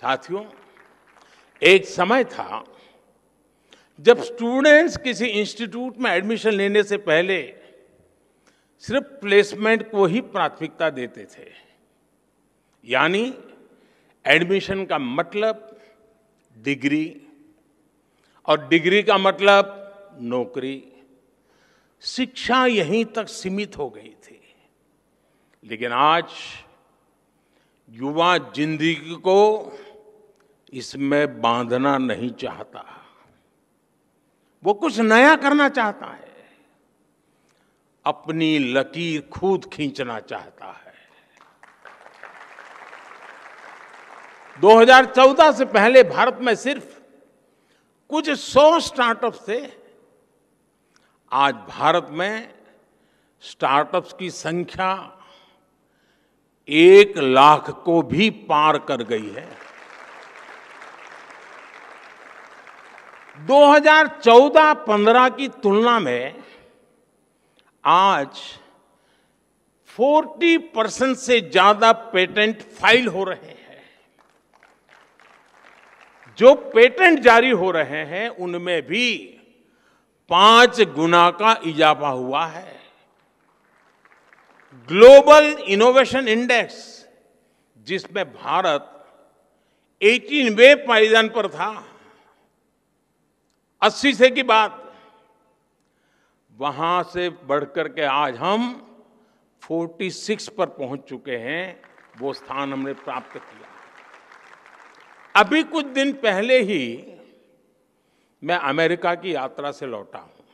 साथियों एक समय था जब स्टूडेंट्स किसी इंस्टीट्यूट में एडमिशन लेने से पहले सिर्फ प्लेसमेंट को ही प्राथमिकता देते थे यानी एडमिशन का मतलब डिग्री और डिग्री का मतलब नौकरी शिक्षा यहीं तक सीमित हो गई थी लेकिन आज युवा जिंदगी को इसमें बांधना नहीं चाहता वो कुछ नया करना चाहता है अपनी लकीर खुद खींचना चाहता है 2014 से पहले भारत में सिर्फ कुछ सौ स्टार्टअप थे आज भारत में स्टार्टअप्स की संख्या एक लाख को भी पार कर गई है 2014-15 की तुलना में आज 40 परसेंट से ज्यादा पेटेंट फाइल हो रहे हैं जो पेटेंट जारी हो रहे हैं उनमें भी पांच गुना का इजाफा हुआ है ग्लोबल इनोवेशन इंडेक्स जिसमें भारत 18वें पायदान पर था अस्सी से की बात वहां से बढ़कर के आज हम 46 पर पहुंच चुके हैं वो स्थान हमने प्राप्त किया अभी कुछ दिन पहले ही मैं अमेरिका की यात्रा से लौटा हूं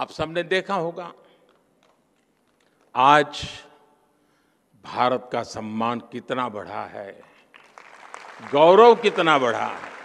आप सबने देखा होगा आज भारत का सम्मान कितना बढ़ा है गौरव कितना बढ़ा है